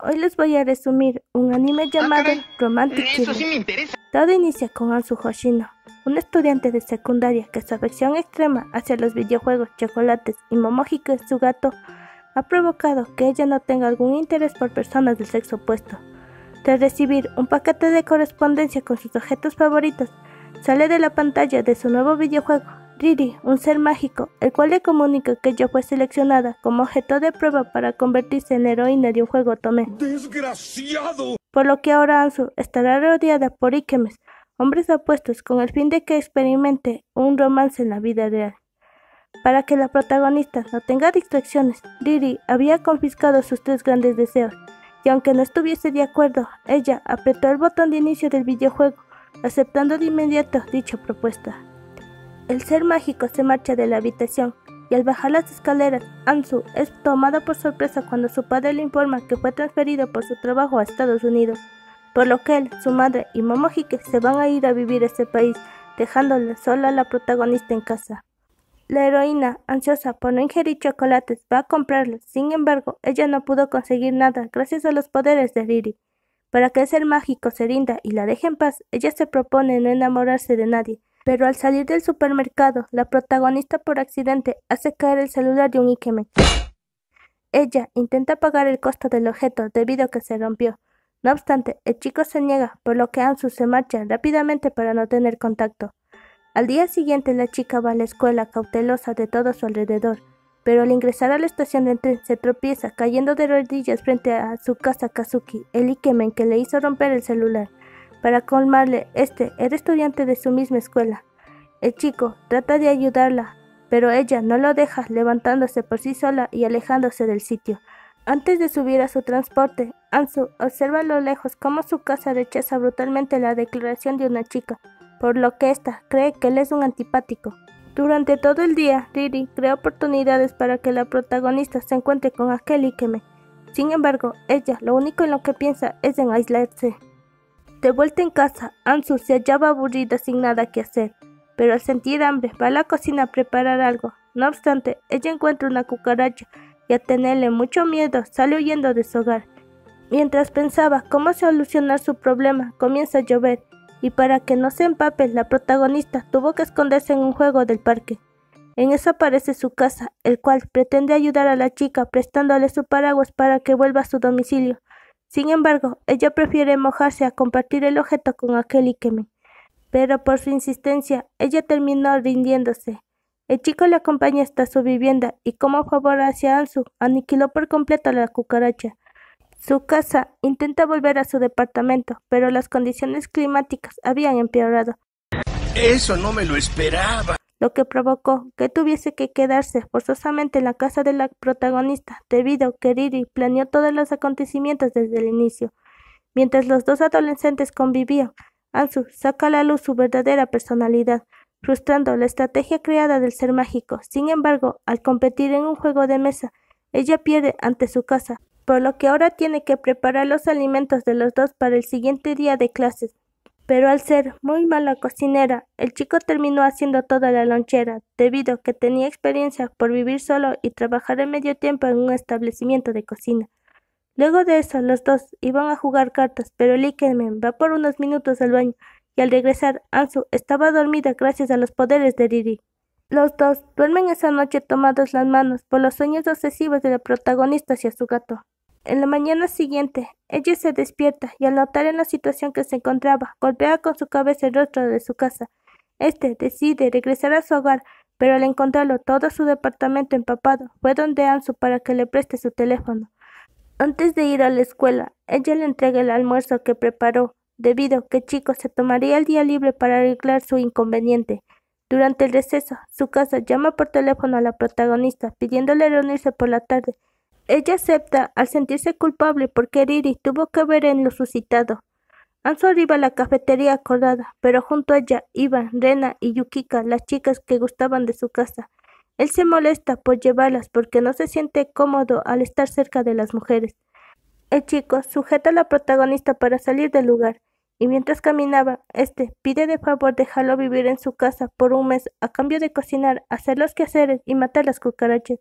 Hoy les voy a resumir un anime ah, llamado Romantic Eso sí Todo inicia con Ansu Hoshino, un estudiante de secundaria que su afección extrema hacia los videojuegos, chocolates y Momojiko en su gato ha provocado que ella no tenga algún interés por personas del sexo opuesto. Tras recibir un paquete de correspondencia con sus objetos favoritos, sale de la pantalla de su nuevo videojuego Riri, un ser mágico, el cual le comunica que yo fue seleccionada como objeto de prueba para convertirse en heroína de un juego Tomé. ¡Desgraciado! Por lo que ahora Anzu estará rodeada por Ikemes, hombres apuestos con el fin de que experimente un romance en la vida real. Para que la protagonista no tenga distracciones, Riri había confiscado sus tres grandes deseos, y aunque no estuviese de acuerdo, ella apretó el botón de inicio del videojuego, aceptando de inmediato dicha propuesta. El ser mágico se marcha de la habitación y al bajar las escaleras, Ansu es tomada por sorpresa cuando su padre le informa que fue transferido por su trabajo a Estados Unidos, por lo que él, su madre y Momohike se van a ir a vivir a ese país, dejándole sola a la protagonista en casa. La heroína, ansiosa por no ingerir chocolates, va a comprarlos, sin embargo, ella no pudo conseguir nada gracias a los poderes de Riri. Para que el ser mágico se rinda y la deje en paz, ella se propone no enamorarse de nadie, pero al salir del supermercado, la protagonista por accidente hace caer el celular de un Ikemen. Ella intenta pagar el costo del objeto debido a que se rompió. No obstante, el chico se niega, por lo que Ansu se marcha rápidamente para no tener contacto. Al día siguiente la chica va a la escuela cautelosa de todo su alrededor, pero al ingresar a la estación de tren se tropieza cayendo de rodillas frente a su casa Kazuki, el Ikemen que le hizo romper el celular. Para colmarle, este era estudiante de su misma escuela. El chico trata de ayudarla, pero ella no lo deja, levantándose por sí sola y alejándose del sitio. Antes de subir a su transporte, Ansu observa a lo lejos cómo su casa rechaza brutalmente la declaración de una chica, por lo que ésta cree que él es un antipático. Durante todo el día, Riri crea oportunidades para que la protagonista se encuentre con aquel Ikeme. Sin embargo, ella lo único en lo que piensa es en aislarse. De vuelta en casa, Ansu se hallaba aburrida sin nada que hacer, pero al sentir hambre va a la cocina a preparar algo. No obstante, ella encuentra una cucaracha y a tenerle mucho miedo sale huyendo de su hogar. Mientras pensaba cómo solucionar su problema, comienza a llover y para que no se empape la protagonista tuvo que esconderse en un juego del parque. En eso aparece su casa, el cual pretende ayudar a la chica prestándole su paraguas para que vuelva a su domicilio. Sin embargo, ella prefiere mojarse a compartir el objeto con aquel Ikeme. Pero por su insistencia, ella terminó rindiéndose. El chico le acompaña hasta su vivienda y como favor hacia Ansu, aniquiló por completo a la cucaracha. Su casa intenta volver a su departamento, pero las condiciones climáticas habían empeorado. Eso no me lo esperaba lo que provocó que tuviese que quedarse forzosamente en la casa de la protagonista, debido que Riri planeó todos los acontecimientos desde el inicio. Mientras los dos adolescentes convivían, Ansu saca a la luz su verdadera personalidad, frustrando la estrategia creada del ser mágico. Sin embargo, al competir en un juego de mesa, ella pierde ante su casa, por lo que ahora tiene que preparar los alimentos de los dos para el siguiente día de clases pero al ser muy mala cocinera, el chico terminó haciendo toda la lonchera, debido a que tenía experiencia por vivir solo y trabajar en medio tiempo en un establecimiento de cocina. Luego de eso, los dos iban a jugar cartas, pero Lickerman va por unos minutos al baño y al regresar, Ansu estaba dormida gracias a los poderes de Riri. Los dos duermen esa noche tomados las manos por los sueños obsesivos de la protagonista hacia su gato. En la mañana siguiente, ella se despierta y al notar en la situación que se encontraba, golpea con su cabeza el rostro de su casa. Este decide regresar a su hogar, pero al encontrarlo todo su departamento empapado, fue donde Ansu para que le preste su teléfono. Antes de ir a la escuela, ella le entrega el almuerzo que preparó, debido a que Chico se tomaría el día libre para arreglar su inconveniente. Durante el receso, su casa llama por teléfono a la protagonista, pidiéndole reunirse por la tarde, ella acepta al sentirse culpable porque Riri tuvo que ver en lo suscitado. Anzo arriba a la cafetería acordada, pero junto a ella iban Rena y Yukika, las chicas que gustaban de su casa. Él se molesta por llevarlas porque no se siente cómodo al estar cerca de las mujeres. El chico sujeta a la protagonista para salir del lugar, y mientras caminaba, este pide de favor dejarlo vivir en su casa por un mes a cambio de cocinar, hacer los quehaceres y matar las cucarachas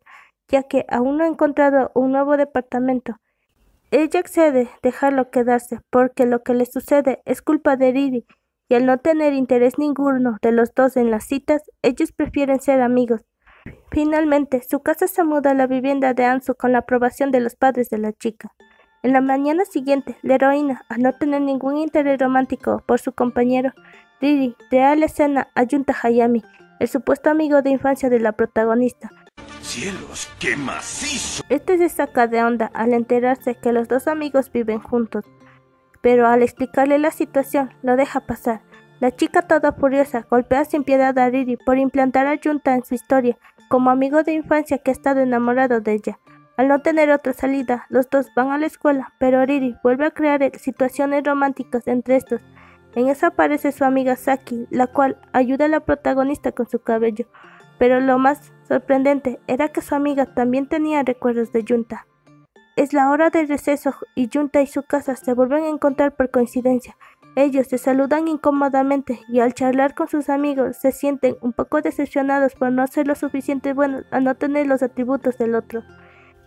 ya que aún no ha encontrado un nuevo departamento. Ella accede dejarlo quedarse, porque lo que le sucede es culpa de Riri, y al no tener interés ninguno de los dos en las citas, ellos prefieren ser amigos. Finalmente, su casa se muda a la vivienda de Ansu con la aprobación de los padres de la chica. En la mañana siguiente, la heroína, al no tener ningún interés romántico por su compañero, Riri, a la escena a Hayami, el supuesto amigo de infancia de la protagonista, ¡Cielos, qué macizo! Este se saca de onda al enterarse que los dos amigos viven juntos, pero al explicarle la situación lo deja pasar. La chica toda furiosa golpea sin piedad a Riri por implantar a Junta en su historia como amigo de infancia que ha estado enamorado de ella. Al no tener otra salida, los dos van a la escuela, pero Riri vuelve a crear eh, situaciones románticas entre estos. En eso aparece su amiga Saki, la cual ayuda a la protagonista con su cabello, pero lo más Sorprendente era que su amiga también tenía recuerdos de Junta. Es la hora del receso y Junta y su casa se vuelven a encontrar por coincidencia. Ellos se saludan incómodamente y al charlar con sus amigos se sienten un poco decepcionados por no ser lo suficiente buenos a no tener los atributos del otro.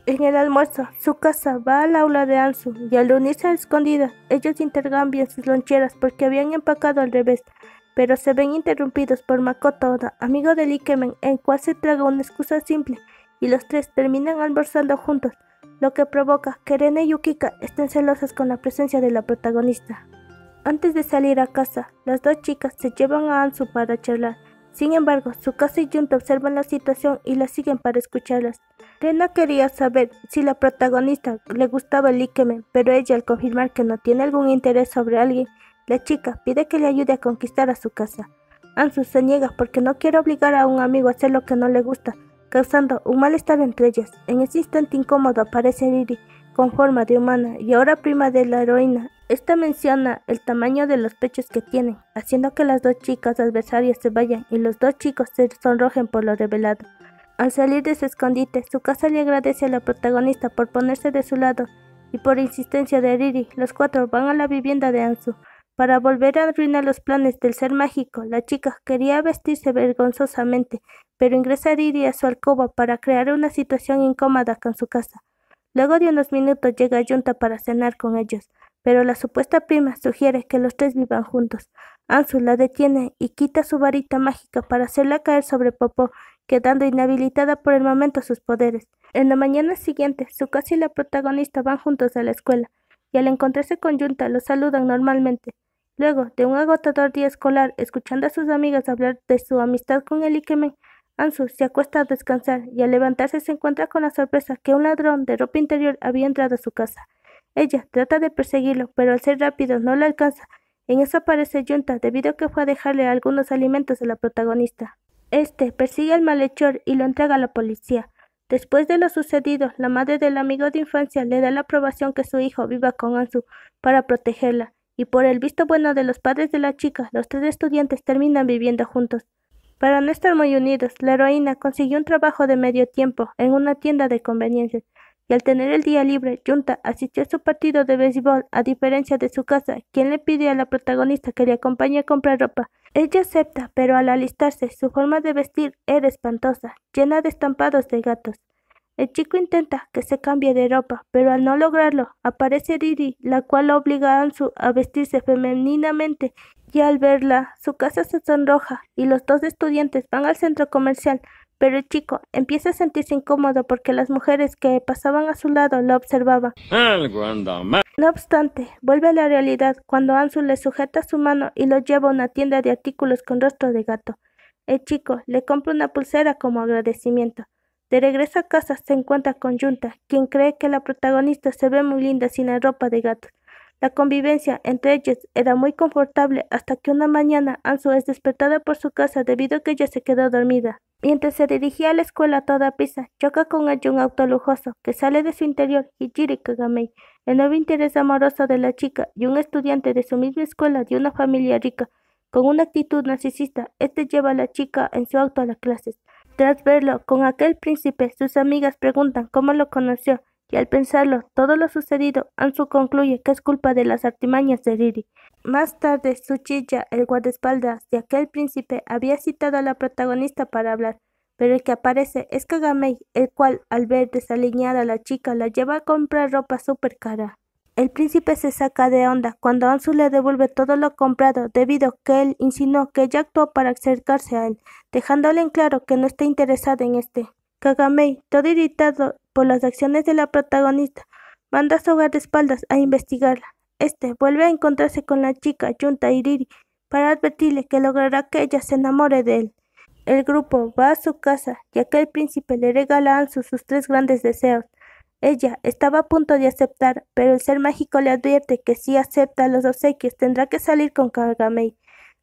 En el almuerzo, su casa va al aula de Ansu y al unirse a escondida, ellos intercambian sus loncheras porque habían empacado al revés pero se ven interrumpidos por Makoto amigo del Ikemen, en cual se traga una excusa simple, y los tres terminan almorzando juntos, lo que provoca que Rena y Yukika estén celosas con la presencia de la protagonista. Antes de salir a casa, las dos chicas se llevan a Anzu para charlar. Sin embargo, casa y Junta observan la situación y la siguen para escucharlas. Rena quería saber si la protagonista le gustaba el Ikemen, pero ella al confirmar que no tiene algún interés sobre alguien, la chica pide que le ayude a conquistar a su casa. Ansu se niega porque no quiere obligar a un amigo a hacer lo que no le gusta, causando un malestar entre ellas. En ese instante incómodo aparece Riri, con forma de humana y ahora prima de la heroína. Esta menciona el tamaño de los pechos que tienen, haciendo que las dos chicas adversarias se vayan y los dos chicos se sonrojen por lo revelado. Al salir de su escondite, su casa le agradece a la protagonista por ponerse de su lado y por insistencia de Riri, los cuatro van a la vivienda de Anzu para volver a arruinar los planes del ser mágico. La chica quería vestirse vergonzosamente, pero ingresaría a su alcoba para crear una situación incómoda con su casa. Luego de unos minutos llega Junta para cenar con ellos, pero la supuesta prima sugiere que los tres vivan juntos. Anzu la detiene y quita su varita mágica para hacerla caer sobre Popó, quedando inhabilitada por el momento sus poderes. En la mañana siguiente, su casa y la protagonista van juntos a la escuela, y al encontrarse con Junta los saludan normalmente. Luego, de un agotador día escolar, escuchando a sus amigas hablar de su amistad con el Ikemen, Ansu se acuesta a descansar y al levantarse se encuentra con la sorpresa que un ladrón de ropa interior había entrado a su casa. Ella trata de perseguirlo, pero al ser rápido no lo alcanza. En eso aparece Yunta, debido a que fue a dejarle algunos alimentos a la protagonista. Este persigue al malhechor y lo entrega a la policía. Después de lo sucedido, la madre del amigo de infancia le da la aprobación que su hijo viva con Ansu para protegerla y por el visto bueno de los padres de la chica, los tres estudiantes terminan viviendo juntos. Para no estar muy unidos, la heroína consiguió un trabajo de medio tiempo en una tienda de conveniencias, y al tener el día libre, Junta asistió a su partido de béisbol, a diferencia de su casa, quien le pide a la protagonista que le acompañe a comprar ropa. Ella acepta, pero al alistarse, su forma de vestir era espantosa, llena de estampados de gatos. El chico intenta que se cambie de ropa, pero al no lograrlo, aparece Riri, la cual obliga a Ansu a vestirse femeninamente y al verla, su casa se sonroja y los dos estudiantes van al centro comercial, pero el chico empieza a sentirse incómodo porque las mujeres que pasaban a su lado lo observaban. No obstante, vuelve a la realidad cuando Ansu le sujeta su mano y lo lleva a una tienda de artículos con rostro de gato. El chico le compra una pulsera como agradecimiento. De regreso a casa se encuentra con Junta, quien cree que la protagonista se ve muy linda sin la ropa de gato. La convivencia entre ellos era muy confortable hasta que una mañana Anzu es despertada por su casa debido a que ella se quedó dormida. Mientras se dirigía a la escuela a toda prisa, choca con ella un auto lujoso que sale de su interior, Hijiri Kagamei, el nuevo interés amoroso de la chica y un estudiante de su misma escuela de una familia rica. Con una actitud narcisista, este lleva a la chica en su auto a las clases. Tras verlo con aquel príncipe, sus amigas preguntan cómo lo conoció, y al pensarlo todo lo sucedido, Anzu concluye que es culpa de las artimañas de Riri. Más tarde, Suchilla, el guardaespaldas de aquel príncipe, había citado a la protagonista para hablar, pero el que aparece es Kagamei, el cual, al ver desaliñada a la chica, la lleva a comprar ropa super cara. El príncipe se saca de onda cuando Anzu le devuelve todo lo comprado debido que él insinuó que ella actuó para acercarse a él, dejándole en claro que no está interesada en este. Kagamei, todo irritado por las acciones de la protagonista, manda a su hogar de espaldas a investigarla. Este vuelve a encontrarse con la chica Junta Iriri para advertirle que logrará que ella se enamore de él. El grupo va a su casa, ya que el príncipe le regala a Anzu sus tres grandes deseos, ella estaba a punto de aceptar, pero el ser mágico le advierte que si acepta los obsequios tendrá que salir con Kagamei.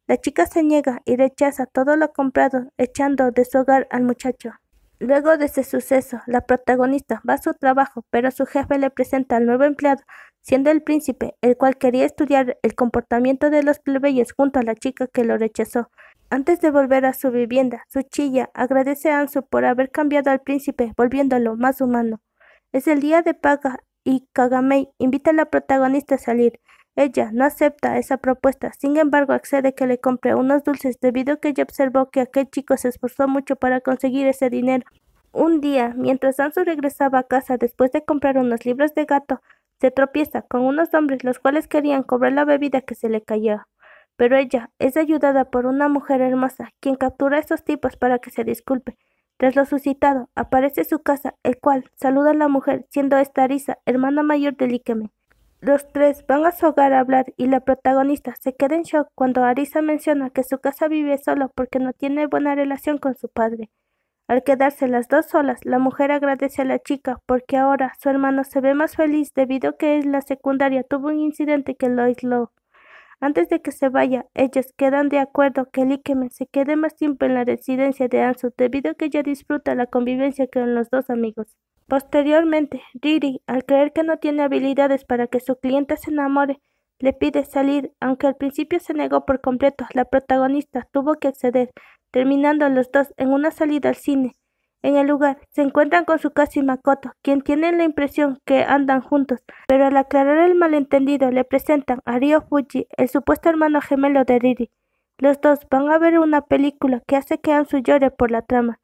La chica se niega y rechaza todo lo comprado, echando de su hogar al muchacho. Luego de ese suceso, la protagonista va a su trabajo, pero su jefe le presenta al nuevo empleado, siendo el príncipe, el cual quería estudiar el comportamiento de los plebeyos junto a la chica que lo rechazó. Antes de volver a su vivienda, su chilla agradece a Anzu por haber cambiado al príncipe, volviéndolo más humano. Es el día de paga y Kagamei invita a la protagonista a salir. Ella no acepta esa propuesta, sin embargo accede que le compre unos dulces debido a que ella observó que aquel chico se esforzó mucho para conseguir ese dinero. Un día, mientras Sansu regresaba a casa después de comprar unos libros de gato, se tropieza con unos hombres los cuales querían cobrar la bebida que se le cayó. Pero ella es ayudada por una mujer hermosa, quien captura a estos tipos para que se disculpe. Tras lo suscitado, aparece su casa, el cual saluda a la mujer, siendo esta Arisa, hermana mayor de Líqueme. Los tres van a su hogar a hablar y la protagonista se queda en shock cuando Arisa menciona que su casa vive solo porque no tiene buena relación con su padre. Al quedarse las dos solas, la mujer agradece a la chica porque ahora su hermano se ve más feliz debido a que en la secundaria tuvo un incidente que lo aisló. Antes de que se vaya, ellos quedan de acuerdo que Líqueme se quede más tiempo en la residencia de Ansu, debido a que ella disfruta la convivencia con los dos amigos. Posteriormente, Riri, al creer que no tiene habilidades para que su cliente se enamore, le pide salir, aunque al principio se negó por completo, la protagonista tuvo que acceder, terminando los dos en una salida al cine, en el lugar se encuentran con su casi Makoto, quien tienen la impresión que andan juntos, pero al aclarar el malentendido le presentan a Ryo Fuji, el supuesto hermano gemelo de Riri. Los dos van a ver una película que hace que Ansu llore por la trama.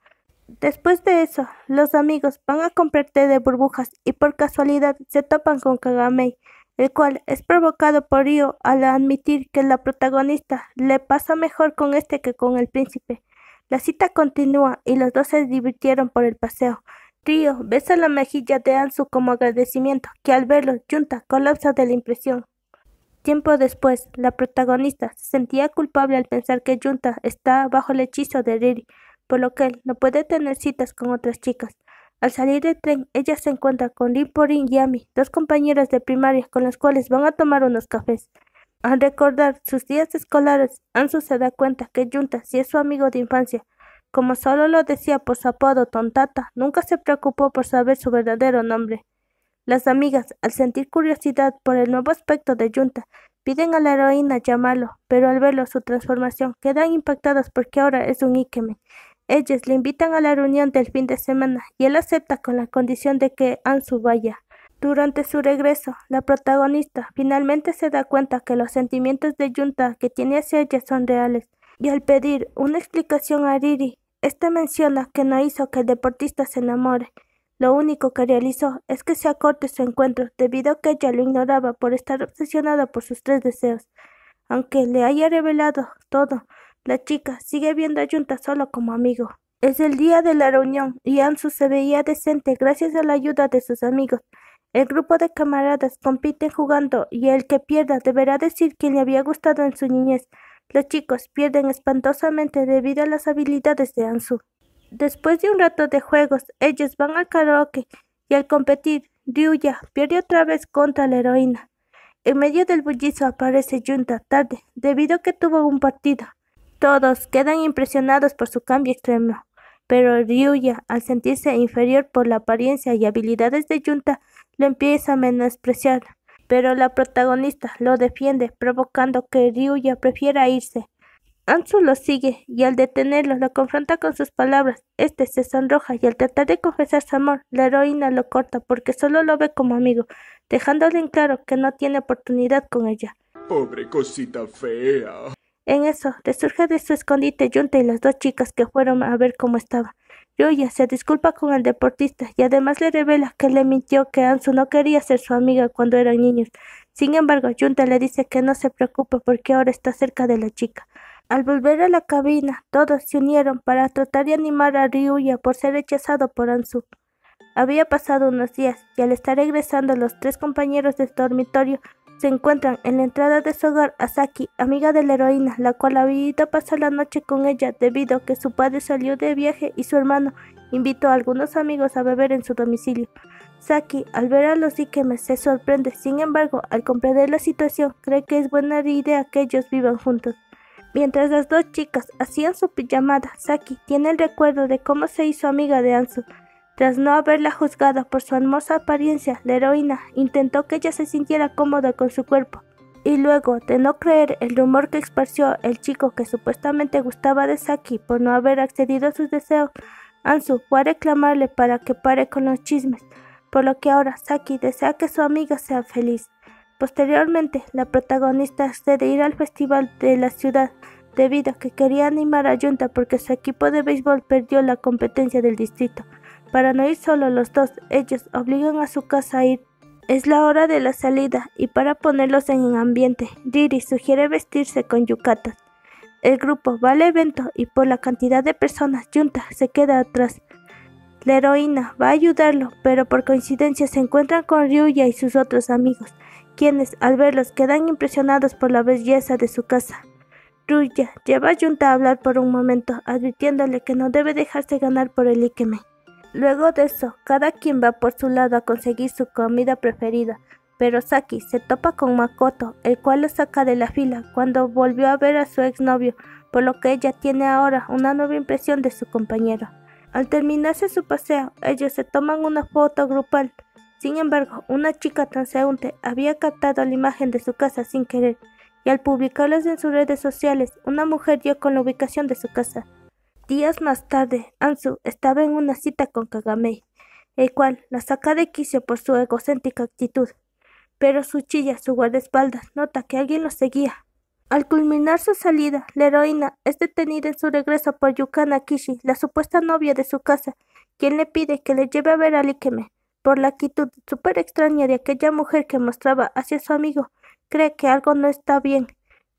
Después de eso, los amigos van a comprar té de burbujas y por casualidad se topan con Kagamei, el cual es provocado por Ryo al admitir que la protagonista le pasa mejor con este que con el príncipe. La cita continúa y los dos se divirtieron por el paseo. Río besa la mejilla de Anzu como agradecimiento, que al verlo, Junta colapsa de la impresión. Tiempo después, la protagonista se sentía culpable al pensar que Junta está bajo el hechizo de Riri, por lo que él no puede tener citas con otras chicas. Al salir del tren, ella se encuentra con Rin y Ami, dos compañeras de primaria con las cuales van a tomar unos cafés. Al recordar sus días escolares, Ansu se da cuenta que Junta si es su amigo de infancia. Como solo lo decía por su apodo Tontata, nunca se preocupó por saber su verdadero nombre. Las amigas, al sentir curiosidad por el nuevo aspecto de Junta, piden a la heroína llamarlo, pero al verlo su transformación quedan impactadas porque ahora es un íqueme. Ellas le invitan a la reunión del fin de semana y él acepta con la condición de que Ansu vaya. Durante su regreso, la protagonista finalmente se da cuenta que los sentimientos de Junta que tiene hacia ella son reales, y al pedir una explicación a Riri, ésta menciona que no hizo que el deportista se enamore. Lo único que realizó es que se acorte su encuentro debido a que ella lo ignoraba por estar obsesionada por sus tres deseos. Aunque le haya revelado todo, la chica sigue viendo a Junta solo como amigo. Es el día de la reunión y Ansu se veía decente gracias a la ayuda de sus amigos, el grupo de camaradas compiten jugando y el que pierda deberá decir quién le había gustado en su niñez. Los chicos pierden espantosamente debido a las habilidades de Ansu. Después de un rato de juegos, ellos van al karaoke y al competir, Ryuya pierde otra vez contra la heroína. En medio del bullizo aparece Junta tarde, debido a que tuvo un partido. Todos quedan impresionados por su cambio extremo pero Ryuya, al sentirse inferior por la apariencia y habilidades de Yunta, lo empieza a menospreciar. Pero la protagonista lo defiende, provocando que Ryuya prefiera irse. Anzu lo sigue y al detenerlo lo confronta con sus palabras. Este se sonroja y al tratar de confesar su amor, la heroína lo corta porque solo lo ve como amigo, dejándole en claro que no tiene oportunidad con ella. Pobre cosita fea. En eso, resurge de su escondite Junta y las dos chicas que fueron a ver cómo estaba. Ryuya se disculpa con el deportista y además le revela que le mintió que Ansu no quería ser su amiga cuando eran niños. Sin embargo, Junta le dice que no se preocupe porque ahora está cerca de la chica. Al volver a la cabina, todos se unieron para tratar de animar a Ryuya por ser rechazado por Ansu. Había pasado unos días y al estar regresando los tres compañeros del dormitorio se encuentran en la entrada de su hogar a Saki, amiga de la heroína, la cual habita pasar la noche con ella debido a que su padre salió de viaje y su hermano invitó a algunos amigos a beber en su domicilio. Saki, al ver a los Ikemes, se sorprende, sin embargo, al comprender la situación, cree que es buena idea que ellos vivan juntos. Mientras las dos chicas hacían su pijamada, Saki tiene el recuerdo de cómo se hizo amiga de Anzu. Tras no haberla juzgado por su hermosa apariencia, la heroína intentó que ella se sintiera cómoda con su cuerpo. Y luego, de no creer el rumor que esparció el chico que supuestamente gustaba de Saki por no haber accedido a sus deseos, Ansu fue a reclamarle para que pare con los chismes, por lo que ahora Saki desea que su amiga sea feliz. Posteriormente, la protagonista accede ir al festival de la ciudad debido a que quería animar a Junta porque su equipo de béisbol perdió la competencia del distrito. Para no ir solo los dos, ellos obligan a su casa a ir. Es la hora de la salida y para ponerlos en el ambiente, Diri sugiere vestirse con yucatas. El grupo va al evento y por la cantidad de personas, Junta se queda atrás. La heroína va a ayudarlo, pero por coincidencia se encuentran con Ryuya y sus otros amigos, quienes al verlos quedan impresionados por la belleza de su casa. Ryuya lleva a Junta a hablar por un momento, advirtiéndole que no debe dejarse ganar por el Ikemen. Luego de eso, cada quien va por su lado a conseguir su comida preferida, pero Saki se topa con Makoto, el cual lo saca de la fila cuando volvió a ver a su exnovio, por lo que ella tiene ahora una nueva impresión de su compañero. Al terminarse su paseo, ellos se toman una foto grupal. Sin embargo, una chica transeúnte había captado la imagen de su casa sin querer, y al publicarlas en sus redes sociales, una mujer dio con la ubicación de su casa. Días más tarde, Ansu estaba en una cita con Kagame, el cual la saca de quicio por su egocéntrica actitud. Pero su chilla, su guardaespaldas, nota que alguien lo seguía. Al culminar su salida, la heroína es detenida en su regreso por Yukana Kishi, la supuesta novia de su casa, quien le pide que le lleve a ver a Likeme. Por la actitud súper extraña de aquella mujer que mostraba hacia su amigo, cree que algo no está bien.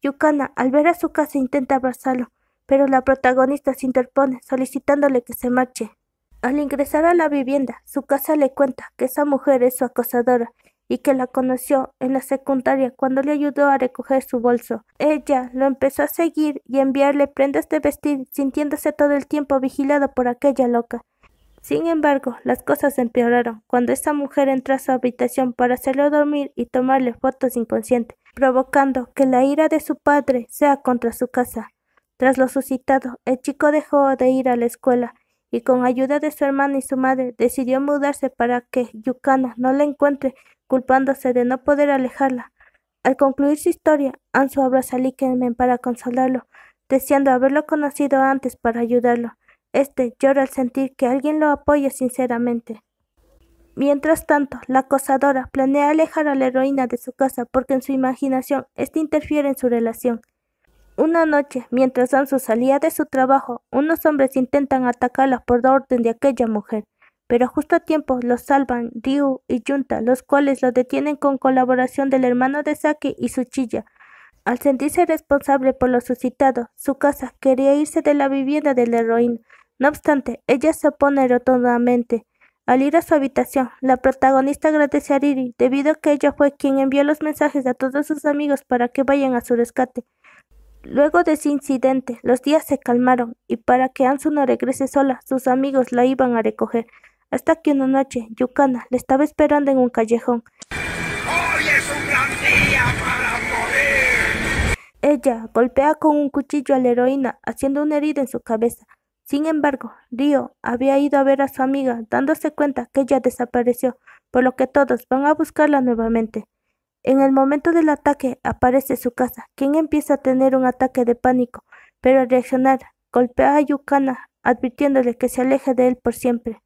Yukana, al ver a su casa, intenta abrazarlo, pero la protagonista se interpone solicitándole que se marche. Al ingresar a la vivienda, su casa le cuenta que esa mujer es su acosadora y que la conoció en la secundaria cuando le ayudó a recoger su bolso. Ella lo empezó a seguir y enviarle prendas de vestir, sintiéndose todo el tiempo vigilado por aquella loca. Sin embargo, las cosas empeoraron cuando esa mujer entró a su habitación para hacerlo dormir y tomarle fotos inconscientes, provocando que la ira de su padre sea contra su casa. Tras lo suscitado, el chico dejó de ir a la escuela y con ayuda de su hermana y su madre decidió mudarse para que Yukana no la encuentre culpándose de no poder alejarla. Al concluir su historia, Anzu abraza a Likemen para consolarlo, deseando haberlo conocido antes para ayudarlo. Este llora al sentir que alguien lo apoya sinceramente. Mientras tanto, la acosadora planea alejar a la heroína de su casa porque en su imaginación éste interfiere en su relación. Una noche, mientras Anzu salía de su trabajo, unos hombres intentan atacarla por orden de aquella mujer, pero justo a tiempo los salvan Ryu y Junta, los cuales lo detienen con colaboración del hermano de Saki y su chilla. Al sentirse responsable por lo suscitado, su casa quería irse de la vivienda del la heroína. No obstante, ella se opone rotundamente. Al ir a su habitación, la protagonista agradece a Riri debido a que ella fue quien envió los mensajes a todos sus amigos para que vayan a su rescate. Luego de ese incidente, los días se calmaron y para que no regrese sola, sus amigos la iban a recoger, hasta que una noche Yukana le estaba esperando en un callejón. ¡Hoy es día para morir! Ella golpea con un cuchillo a la heroína, haciendo una herida en su cabeza. Sin embargo, Ryo había ido a ver a su amiga, dándose cuenta que ella desapareció, por lo que todos van a buscarla nuevamente. En el momento del ataque aparece su casa, quien empieza a tener un ataque de pánico, pero al reaccionar, golpea a Yukana, advirtiéndole que se aleje de él por siempre.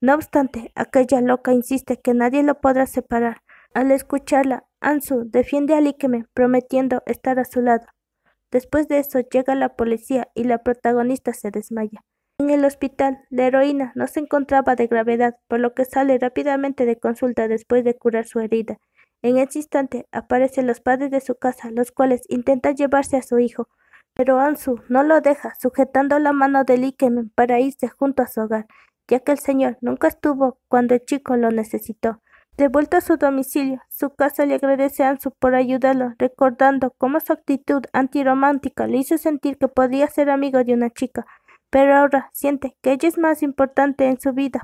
No obstante, aquella loca insiste que nadie lo podrá separar. Al escucharla, Ansu defiende a Likeme, prometiendo estar a su lado. Después de eso llega la policía y la protagonista se desmaya. En el hospital, la heroína no se encontraba de gravedad, por lo que sale rápidamente de consulta después de curar su herida en ese instante aparecen los padres de su casa, los cuales intentan llevarse a su hijo, pero Ansu no lo deja, sujetando la mano de Ikemen para irse junto a su hogar, ya que el señor nunca estuvo cuando el chico lo necesitó. De vuelta a su domicilio, su casa le agradece a Ansu por ayudarlo, recordando cómo su actitud antiromántica le hizo sentir que podía ser amigo de una chica, pero ahora siente que ella es más importante en su vida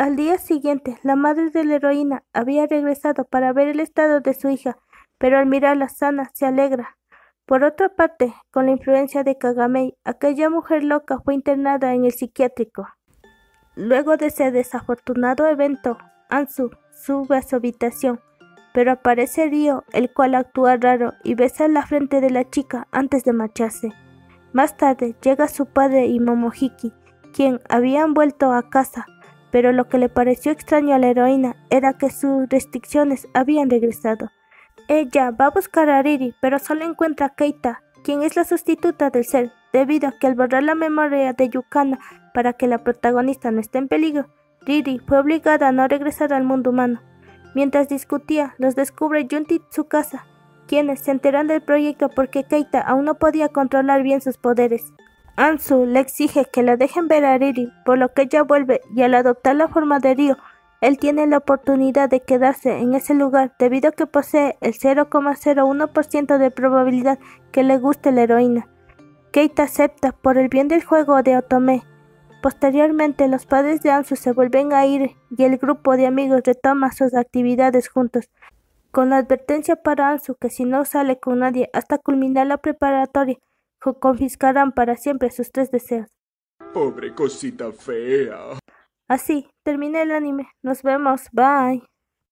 al día siguiente, la madre de la heroína había regresado para ver el estado de su hija, pero al mirarla sana se alegra. Por otra parte, con la influencia de Kagamei, aquella mujer loca fue internada en el psiquiátrico. Luego de ese desafortunado evento, Ansu sube a su habitación, pero aparece Ryo, el cual actúa raro y besa la frente de la chica antes de marcharse. Más tarde llega su padre y Momohiki, quien habían vuelto a casa, pero lo que le pareció extraño a la heroína era que sus restricciones habían regresado. Ella va a buscar a Riri, pero solo encuentra a Keita, quien es la sustituta del ser, debido a que al borrar la memoria de Yukana para que la protagonista no esté en peligro, Riri fue obligada a no regresar al mundo humano. Mientras discutía, los descubre su casa, quienes se enteran del proyecto porque Keita aún no podía controlar bien sus poderes. Anzu le exige que la dejen ver a Riri, por lo que ella vuelve y al adoptar la forma de Río, él tiene la oportunidad de quedarse en ese lugar debido a que posee el 0,01% de probabilidad que le guste la heroína. Kate acepta por el bien del juego de Otome. Posteriormente, los padres de Anzu se vuelven a ir y el grupo de amigos retoma sus actividades juntos, con la advertencia para Anzu que si no sale con nadie hasta culminar la preparatoria, confiscarán para siempre sus tres deseos. Pobre cosita fea. Así, terminé el anime. Nos vemos. Bye.